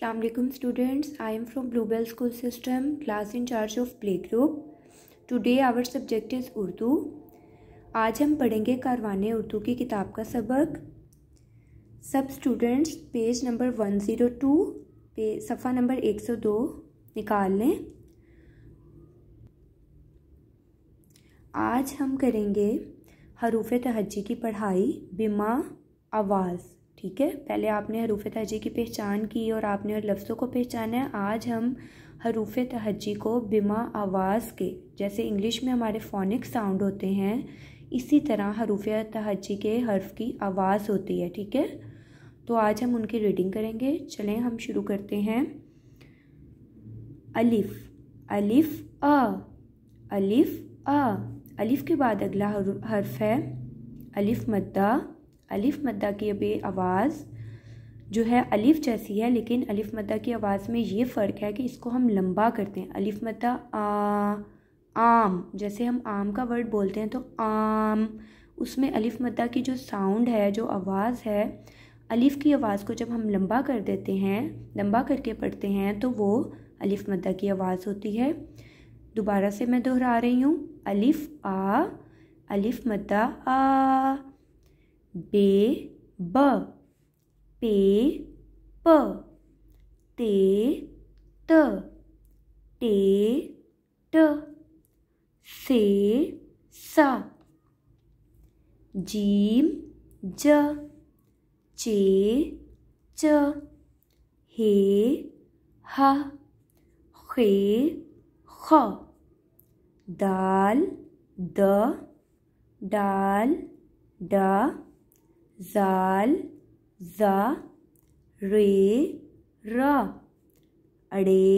अलमेकम students I am from global school system class in charge of play group today our subject is Urdu आज हम पढ़ेंगे कारवाने उर्दू की किताब का सबक सब students page number one zero two पे सफ़ा नंबर एक सौ दो निकाल लें आज हम करेंगे हरूफ तहजी की पढ़ाई बीमा आवाज़ ठीक है पहले आपने हरूफ तहजी की पहचान की और आपने और लफ्ज़ों को पहचाना है आज हम हरूफ तहजी को बिमा आवाज़ के जैसे इंग्लिश में हमारे फोनिक साउंड होते हैं इसी तरह हरूफ तहजी के हर्फ की आवाज़ होती है ठीक है तो आज हम उनकी रीडिंग करेंगे चलें हम शुरू करते हैं अलिफ़ अलिफ़ अ अलिफ़ अ अलिफ़ के बाद अगला हर्फ है अलिफ़ मद्दा अलिफ मद्दा की अभी आवाज़ जो है अलिफ जैसी है लेकिन अलिफ मद्दा की आवाज़ में ये फ़र्क है कि इसको हम लंबा करते हैं अलिफ मद्दा आम जैसे हम आम का वर्ड बोलते हैं तो आम उसमें अलिफ मद्दा की जो साउंड है जो आवाज़ है अलिफ की आवाज़ को जब हम लंबा कर देते हैं लंबा करके पढ़ते हैं तो वो अलिफ मद्दा की आवाज़ होती है दोबारा से मैं दोहरा रही हूँ अलिफ आ अलिफ मद्दा आ बे ब पे प ते त टे ट से सा जीम ज चे च हे ह खे ख दाल द डाल डा जाल जा रे र अड़े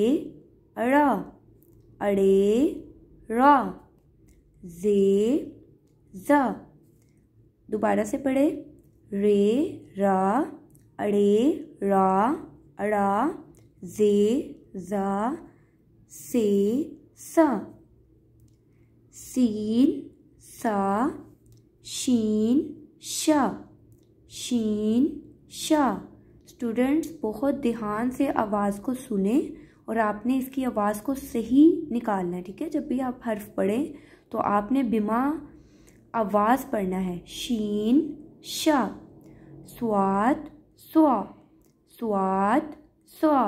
अड़ अड़े र जे ज दोबारा से पढ़े रे रा अड़े रा अड़ा जे जा से स सीन सा शीन शा शीन शाह स्टूडेंट्स बहुत ध्यान से आवाज़ को सुने और आपने इसकी आवाज़ को सही निकालना है ठीक है जब भी आप हर्फ पढ़ें तो आपने बिमा आवाज़ पढ़ना है शीन शाह स्वाद स्वा स्वाद स्वा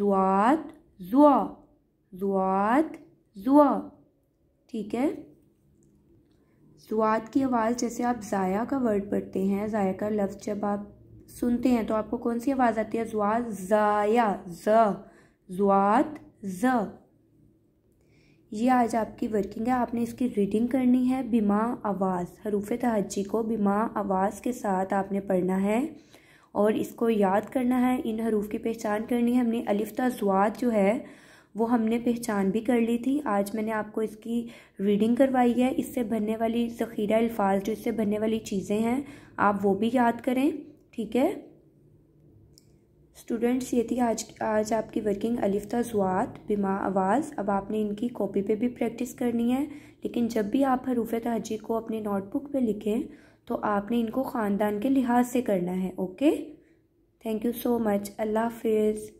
जुआत जुआ जुआत जुआ ठीक है ज़ुआत की आवाज़ जैसे आप ज़ाया का वर्ड पढ़ते हैं ज़ाया का लफ्ज़ जब आप सुनते हैं तो आपको कौन सी आवाज़ आती है जुआत ज़ाया ज जुआत ज ये आज आपकी वर्किंग है आपने इसकी रीडिंग करनी है बीमा आवाज़ हरूफ तहजी को बिमा आवाज़ के साथ आपने पढ़ना है और इसको याद करना है इन हरूफ की पहचान करनी है हमने अलिफ्ता जुआत जो है वो हमने पहचान भी कर ली थी आज मैंने आपको इसकी रीडिंग करवाई है इससे भरने वाली ज़ख़ीरा अल्फाज जो इससे भरने वाली चीज़ें हैं आप वो भी याद करें ठीक है स्टूडेंट्स ये थी आज आज आपकी वर्किंग अलिफ्ता जुआत बिमा आवाज़ अब आपने इनकी कॉपी पे भी प्रैक्टिस करनी है लेकिन जब भी आप हरूफ तहजी को अपनी नोटबुक पे लिखें तो आपने इनको ख़ानदान के लिहाज से करना है okay thank you so much अल्लाह हाफिज़